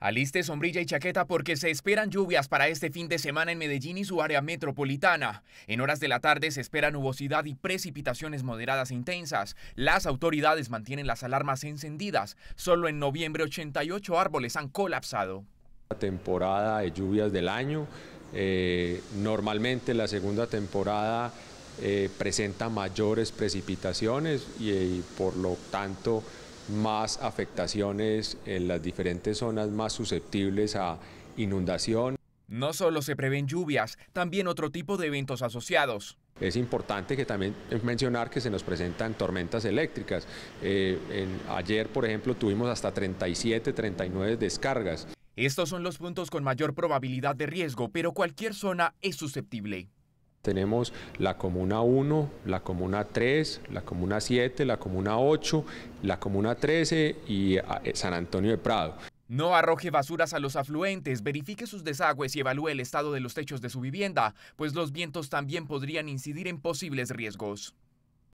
Aliste sombrilla y chaqueta porque se esperan lluvias para este fin de semana en Medellín y su área metropolitana. En horas de la tarde se espera nubosidad y precipitaciones moderadas e intensas. Las autoridades mantienen las alarmas encendidas. Solo en noviembre 88 árboles han colapsado. La temporada de lluvias del año. Eh, normalmente la segunda temporada eh, presenta mayores precipitaciones y por lo tanto más afectaciones en las diferentes zonas más susceptibles a inundación. No solo se prevén lluvias, también otro tipo de eventos asociados. Es importante que también mencionar que se nos presentan tormentas eléctricas. Eh, ayer, por ejemplo, tuvimos hasta 37, 39 descargas. Estos son los puntos con mayor probabilidad de riesgo, pero cualquier zona es susceptible. Tenemos la Comuna 1, la Comuna 3, la Comuna 7, la Comuna 8, la Comuna 13 y ah, eh, San Antonio de Prado. No arroje basuras a los afluentes, verifique sus desagües y evalúe el estado de los techos de su vivienda, pues los vientos también podrían incidir en posibles riesgos.